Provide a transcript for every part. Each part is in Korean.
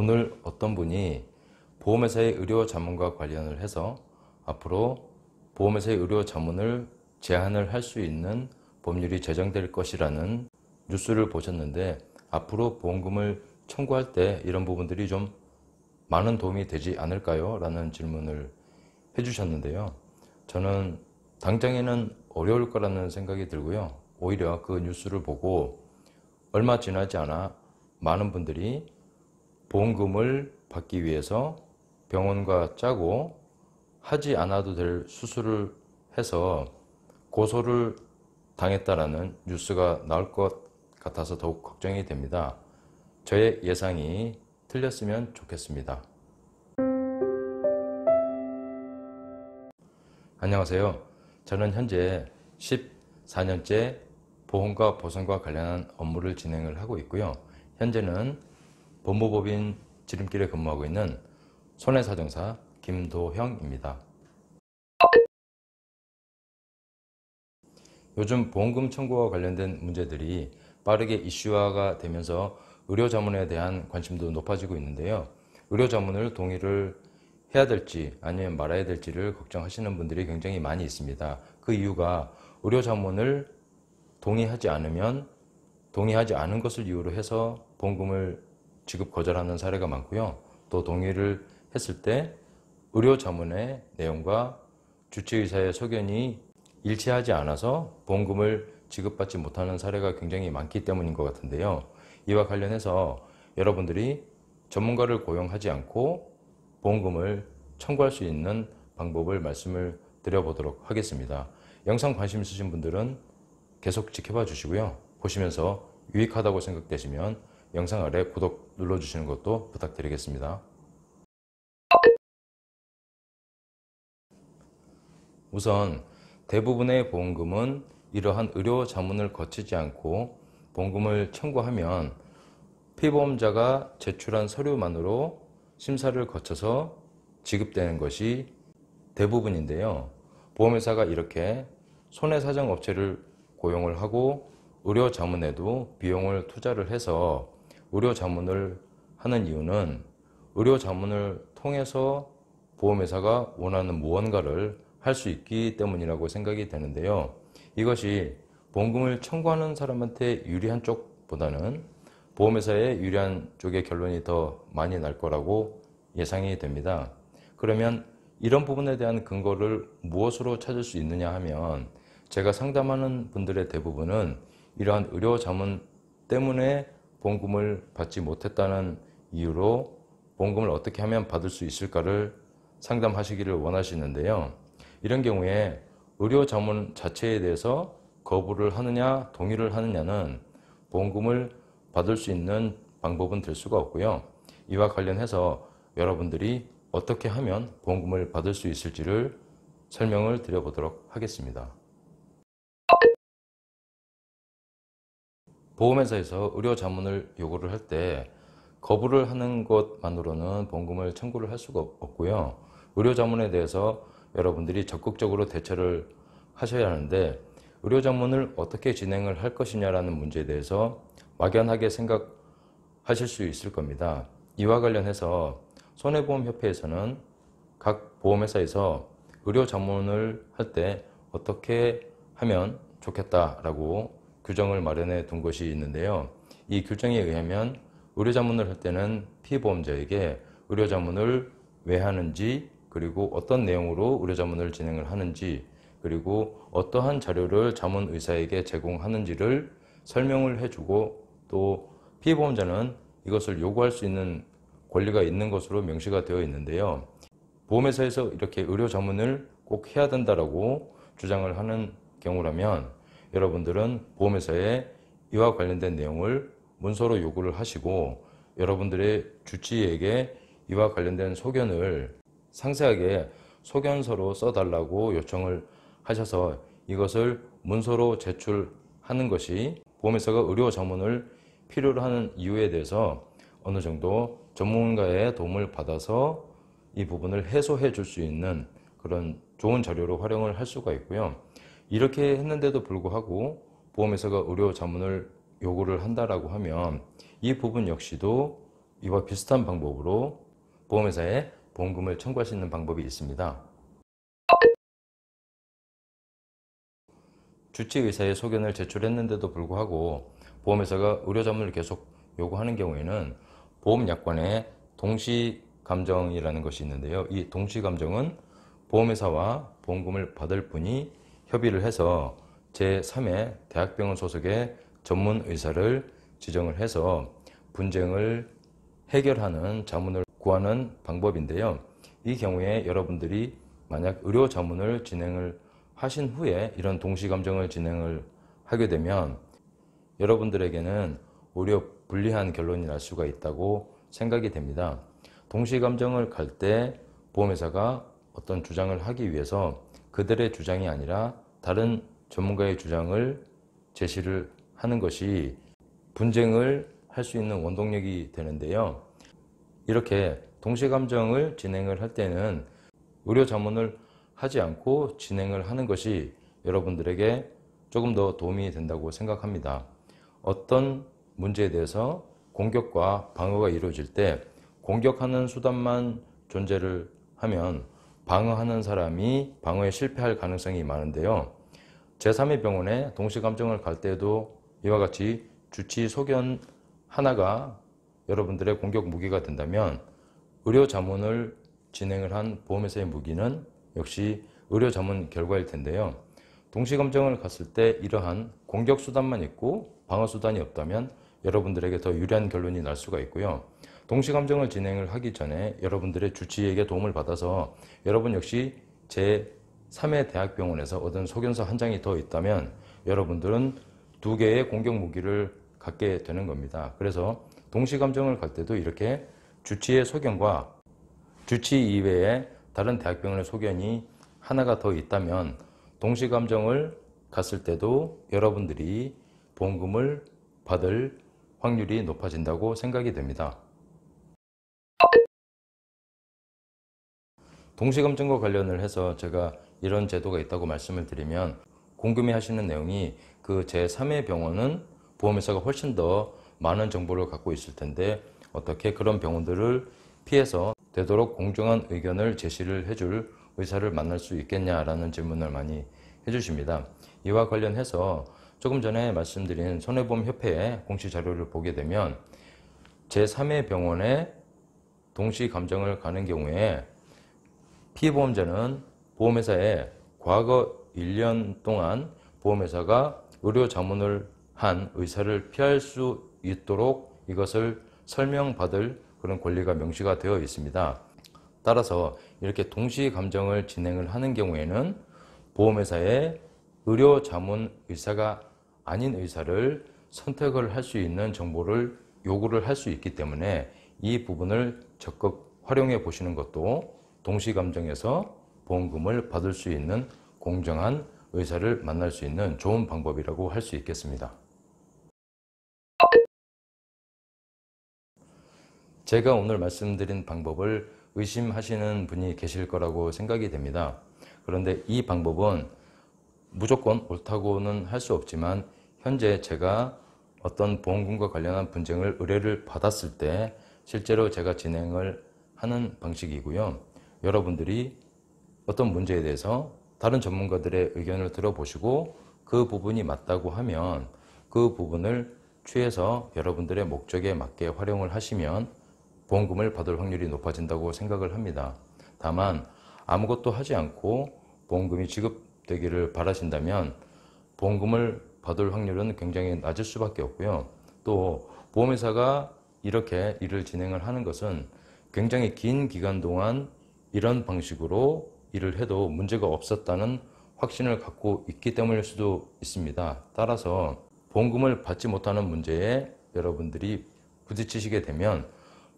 오늘 어떤 분이 보험회사의 의료 자문과 관련을 해서 앞으로 보험회사의 의료 자문을 제한을 할 수 있는 법률이 제정될 것이라는 뉴스를 보셨는데 앞으로 보험금을 청구할 때 이런 부분들이 좀 많은 도움이 되지 않을까요? 라는 질문을 해주셨는데요. 저는 당장에는 어려울 거라는 생각이 들고요. 오히려 그 뉴스를 보고 얼마 지나지 않아 많은 분들이 보험금을 받기 위해서 병원과 짜고 하지 않아도 될 수술을 해서 고소를 당했다라는 뉴스가 나올 것 같아서 더욱 걱정이 됩니다. 저의 예상이 틀렸으면 좋겠습니다. 안녕하세요. 저는 현재 14년째 보험과 보상과 관련한 업무를 진행을 하고 있고요. 현재는 법무법인 지름길에 근무하고 있는 손해사정사 김도형입니다. 요즘 보험금 청구와 관련된 문제들이 빠르게 이슈화가 되면서 의료 자문에 대한 관심도 높아지고 있는데요. 의료 자문을 동의를 해야 될지 아니면 말아야 될지를 걱정하시는 분들이 굉장히 많이 있습니다. 그 이유가 의료 자문을 동의하지 않으면 동의하지 않은 것을 이유로 해서 보험금을 지급 거절하는 사례가 많고요. 또 동의를 했을 때 의료 자문의 내용과 주치의사의 소견이 일치하지 않아서 보험금을 지급받지 못하는 사례가 굉장히 많기 때문인 것 같은데요. 이와 관련해서 여러분들이 전문가를 고용하지 않고 보험금을 청구할 수 있는 방법을 말씀을 드려보도록 하겠습니다. 영상 관심 있으신 분들은 계속 지켜봐 주시고요. 보시면서 유익하다고 생각되시면 영상 아래 구독 눌러주시는 것도 부탁드리겠습니다. 우선 대부분의 보험금은 이러한 의료 자문을 거치지 않고 보험금을 청구하면 피보험자가 제출한 서류만으로 심사를 거쳐서 지급되는 것이 대부분인데요. 보험회사가 이렇게 손해사정업체를 고용을 하고 의료 자문에도 비용을 투자를 해서 의료 자문을 하는 이유는 의료 자문을 통해서 보험회사가 원하는 무언가를 할 수 있기 때문이라고 생각이 되는데요. 이것이 보험금을 청구하는 사람한테 유리한 쪽보다는 보험회사에 유리한 쪽의 결론이 더 많이 날 거라고 예상이 됩니다. 그러면 이런 부분에 대한 근거를 무엇으로 찾을 수 있느냐 하면 제가 상담하는 분들의 대부분은 이러한 의료 자문 때문에 봉금을 받지 못했다는 이유로 봉금을 어떻게 하면 받을 수 있을까를 상담하시기를 원하시는데요. 이런 경우에 의료 자문 자체에 대해서 거부를 하느냐 동의를 하느냐는 봉금을 받을 수 있는 방법은 될 수가 없고요. 이와 관련해서 여러분들이 어떻게 하면 봉금을 받을 수 있을지를 설명을 드려보도록 하겠습니다. 보험회사에서 의료 자문을 요구를 할 때 거부를 하는 것만으로는 보험금을 청구를 할 수가 없고요. 의료 자문에 대해서 여러분들이 적극적으로 대처를 하셔야 하는데 의료 자문을 어떻게 진행을 할 것이냐라는 문제에 대해서 막연하게 생각하실 수 있을 겁니다. 이와 관련해서 손해보험협회에서는 각 보험회사에서 의료 자문을 할 때 어떻게 하면 좋겠다라고 규정을 마련해 둔 것이 있는데요. 이 규정에 의하면 의료자문을 할 때는 피보험자에게 의료자문을 왜 하는지 그리고 어떤 내용으로 의료자문을 진행을 하는지 그리고 어떠한 자료를 자문 의사에게 제공하는지를 설명을 해주고 또 피해보험자는 이것을 요구할 수 있는 권리가 있는 것으로 명시가 되어 있는데요. 보험회사에서 이렇게 의료 자문을 꼭 해야 된다라고 주장을 하는 경우라면 여러분들은 보험회사에 이와 관련된 내용을 문서로 요구를 하시고 여러분들의 주치의에게 이와 관련된 소견을 상세하게 소견서로 써달라고 요청을 하셔서 이것을 문서로 제출하는 것이 보험회사가 의료 전문을 필요로 하는 이유에 대해서 어느 정도 전문가의 도움을 받아서 이 부분을 해소해 줄 수 있는 그런 좋은 자료로 활용을 할 수가 있고요. 이렇게 했는데도 불구하고 보험회사가 의료 자문을 요구를 한다라고 하면 이 부분 역시도 이와 비슷한 방법으로 보험회사에 보험금을 청구할 수 있는 방법이 있습니다. 주치의사의 소견을 제출했는데도 불구하고 보험회사가 의료 자문을 계속 요구하는 경우에는 보험약관에 동시 감정이라는 것이 있는데요. 이 동시 감정은 보험회사와 보험금을 받을 분이 협의를 해서 제3의 대학병원 소속의 전문 의사를 지정을 해서 분쟁을 해결하는 자문을 구하는 방법인데요. 이 경우에 여러분들이 만약 의료 자문을 진행을 하신 후에 이런 동시감정을 진행을 하게 되면 여러분들에게는 오히려 불리한 결론이 날 수가 있다고 생각이 됩니다. 동시감정을 갈 때 보험회사가 어떤 주장을 하기 위해서 그들의 주장이 아니라 다른 전문가의 주장을 제시를 하는 것이 분쟁을 할 수 있는 원동력이 되는데요. 이렇게 동시감정을 진행을 할 때는 의료 자문을 하지 않고 진행을 하는 것이 여러분들에게 조금 더 도움이 된다고 생각합니다. 어떤 문제에 대해서 공격과 방어가 이루어질 때 공격하는 수단만 존재를 하면 방어하는 사람이 방어에 실패할 가능성이 많은데요. 제3의 병원에 동시감정을 갈 때도 이와 같이 주치 소견 하나가 여러분들의 공격 무기가 된다면 의료 자문을 진행을 한 보험회사의 무기는 역시 의료 자문 결과일 텐데요. 동시감정을 갔을 때 이러한 공격 수단만 있고 방어 수단이 없다면 여러분들에게 더 유리한 결론이 날 수가 있고요. 동시감정을 진행을 하기 전에 여러분들의 주치의에게 도움을 받아서 여러분 역시 제3회 대학병원에서 얻은 소견서 한 장이 더 있다면 여러분들은 두 개의 공격 무기를 갖게 되는 겁니다. 그래서 동시감정을 갈 때도 이렇게 주치의 소견과 주치 이외에 다른 대학병원의 소견이 하나가 더 있다면 동시감정을 갔을 때도 여러분들이 보험금을 받을 확률이 높아진다고 생각이 됩니다. 동시검증과 관련을 해서 제가 이런 제도가 있다고 말씀을 드리면 궁금해 하시는 내용이 그 제3의 병원은 보험회사가 훨씬 더 많은 정보를 갖고 있을 텐데 어떻게 그런 병원들을 피해서 되도록 공정한 의견을 제시를 해줄 의사를 만날 수 있겠냐라는 질문을 많이 해주십니다. 이와 관련해서 조금 전에 말씀드린 손해보험협회의 공시자료를 보게 되면 제3의 병원에 동시 감정을 가는 경우에 피보험자는 보험회사에 과거 1년 동안 보험회사가 의료 자문을 한 의사를 피할 수 있도록 이것을 설명받을 그런 권리가 명시가 되어 있습니다. 따라서 이렇게 동시 감정을 진행을 하는 경우에는 보험회사의 의료 자문 의사가 아닌 의사를 선택을 할 수 있는 정보를 요구를 할 수 있기 때문에 이 부분을 적극 활용해 보시는 것도 동시감정에서 보험금을 받을 수 있는 공정한 의사를 만날 수 있는 좋은 방법이라고 할 수 있겠습니다. 제가 오늘 말씀드린 방법을 의심하시는 분이 계실 거라고 생각이 됩니다. 그런데 이 방법은 무조건 옳다고는 할 수 없지만 현재 제가 어떤 보험금과 관련한 분쟁을 의뢰를 받았을 때 실제로 제가 진행을 하는 방식이고요. 여러분들이 어떤 문제에 대해서 다른 전문가들의 의견을 들어보시고 그 부분이 맞다고 하면 그 부분을 취해서 여러분들의 목적에 맞게 활용을 하시면 보험금을 받을 확률이 높아진다고 생각을 합니다. 다만 아무것도 하지 않고 보험금이 지급되기를 바라신다면 보험금을 받을 확률은 굉장히 낮을 수밖에 없고요. 또 보험회사가 이렇게 일을 진행을 하는 것은 굉장히 긴 기간 동안 이런 방식으로 일을 해도 문제가 없었다는 확신을 갖고 있기 때문일 수도 있습니다. 따라서 보험금을 받지 못하는 문제에 여러분들이 부딪히시게 되면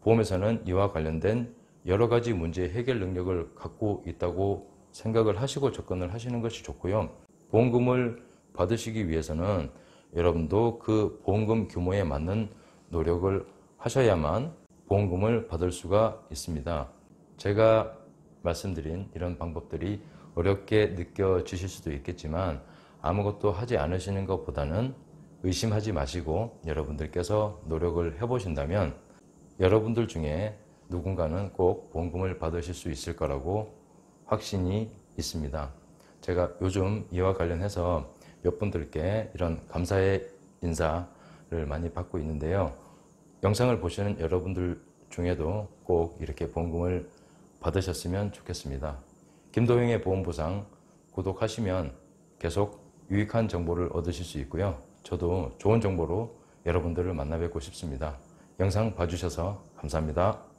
보험에서는 이와 관련된 여러 가지 문제 해결 능력을 갖고 있다고 생각을 하시고 접근을 하시는 것이 좋고요. 보험금을 받으시기 위해서는 여러분도 그 보험금 규모에 맞는 노력을 하셔야만 보험금을 받을 수가 있습니다. 제가 말씀드린 이런 방법들이 어렵게 느껴지실 수도 있겠지만 아무것도 하지 않으시는 것보다는 의심하지 마시고 여러분들께서 노력을 해보신다면 여러분들 중에 누군가는 꼭 보험금을 받으실 수 있을 거라고 확신이 있습니다. 제가 요즘 이와 관련해서 몇 분들께 이런 감사의 인사를 많이 받고 있는데요. 영상을 보시는 여러분들 중에도 꼭 이렇게 보험금을 받으셨으면 좋겠습니다. 김도영의 보험보상 구독하시면 계속 유익한 정보를 얻으실 수 있고요. 저도 좋은 정보로 여러분들을 만나 뵙고 싶습니다. 영상 봐주셔서 감사합니다.